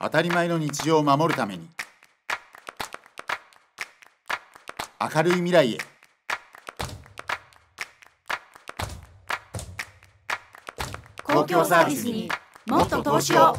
当たり前の日常を守るために明るい未来へ公共サービスにもっと投資を